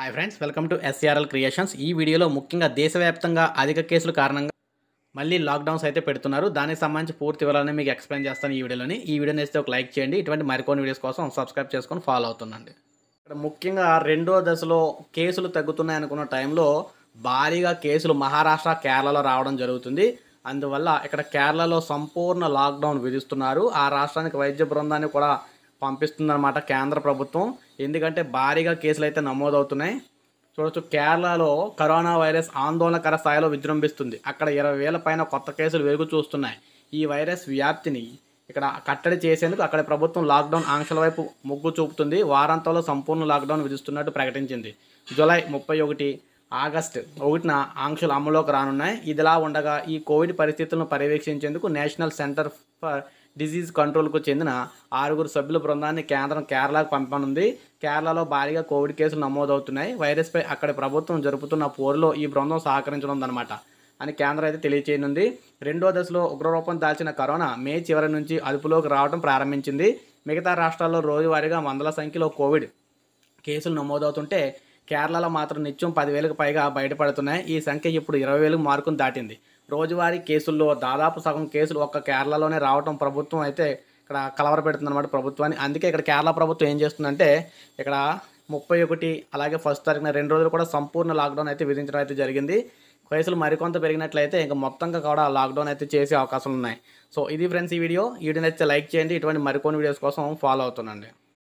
hi friends welcome to SRL creations ఈ వీడియోలో ముఖ్యంగా దేశవ్యాప్తంగా అధిక కేసులు కారణంగా మళ్ళీ లాక్డౌన్స్ అయితే పెడుతున్నారు దానికి సంబంధించి పూర్తి వివరాలని మీకు ఎక్స్ప్లెయిన్ చేస్తాను ఈ వీడియోలోని ఈ వీడియోని అయితే ఒక లైక్ చేయండి ఇటువంటి మరికొన్ని వీడియోస్ కోసం సబ్స్క్రైబ్ చేసుకొని ఫాలో అవుతుందండి ఇక్కడ ముఖ్యంగా రెండో దశలో కేసులు తగ్గుతున్నాయి అనుకున్న టైంలో భారీగా కేసులు మహారాష్ట్ర కేరళలో రావడం జరుగుతుంది అందువల్ల ఇక్కడ కేరళలో సంపూర్ణ లాక్డౌన్ విధిస్తున్నారు ఆ రాష్ట్రానికి వైద్య బృందాన్ని కూడా పంపిస్తుందన్నమాట కేంద్ర ప్రభుత్వం ఎందుకంటే భారీగా కేసులు అయితే నమోదవుతున్నాయి చూడొచ్చు కేరళలో కరోనా వైరస్ ఆందోళనకర స్థాయిలో విజృంభిస్తుంది అక్కడ ఇరవై వేల పైన కొత్త కేసులు వెలుగు చూస్తున్నాయి ఈ వైరస్ వ్యాప్తిని ఇక్కడ కట్టడి చేసేందుకు అక్కడ ప్రభుత్వం లాక్డౌన్ ఆంక్షల వైపు మొగ్గు చూపుతుంది వారాంతంలో సంపూర్ణ లాక్డౌన్ విధిస్తున్నట్టు ప్రకటించింది జూలై ముప్పై ఒకటి ఆగస్టు ఒకటిన ఆంక్షలు అమలులోకి రానున్నాయి ఇదిలా ఉండగా ఈ కోవిడ్ పరిస్థితులను పర్యవేక్షించేందుకు నేషనల్ సెంటర్ ఫర్ డిసీజ్ కంట్రోల్కు చెందిన ఆరుగురు సభ్యుల బృందాన్ని కేంద్రం కేరళకు పంపనుంది కేరళలో భారీగా కోవిడ్ కేసులు నమోదవుతున్నాయి వైరస్పై అక్కడి ప్రభుత్వం జరుపుతున్న పోరులో ఈ బృందం సహకరించనుందనమాట అని కేంద్రం అయితే తెలియచేయనుంది రెండో దశలో ఉగ్రరూపం దాల్చిన కరోనా మే చివరి నుంచి అదుపులోకి రావడం ప్రారంభించింది మిగతా రాష్ట్రాల్లో రోజువారీగా వందల సంఖ్యలో కోవిడ్ కేసులు నమోదవుతుంటే కేరళలో మాత్రం నిత్యం పదివేలకు పైగా బయటపడుతున్నాయి ఈ సంఖ్య ఇప్పుడు ఇరవై వేలకు మార్కును దాటింది రోజువారీ కేసుల్లో దాదాపు సగం కేసులు ఒక్క కేరళలోనే రావటం ప్రభుత్వం అయితే ఇక్కడ కలవర పెడుతుందన్నమాట ప్రభుత్వాన్ని అందుకే ఇక్కడ కేరళ ప్రభుత్వం ఏం చేస్తుందంటే ఇక్కడ ముప్పై ఒకటి అలాగే ఫస్ట్ తారీఖున రెండు రోజులు కూడా సంపూర్ణ లాక్డౌన్ అయితే విధించడం అయితే జరిగింది కేసులు మరికొంత పెరిగినట్లయితే ఇంకా మొత్తంగా కూడా లాక్డౌన్ అయితే చేసే అవకాశాలు ఉన్నాయి సో ఇది ఫ్రెండ్స్ ఈ వీడియో వీడియో నచ్చితే లైక్ చేయండి ఇటువంటి మరికొన్ని వీడియోస్ కోసం ఫాలో అవుతుండండి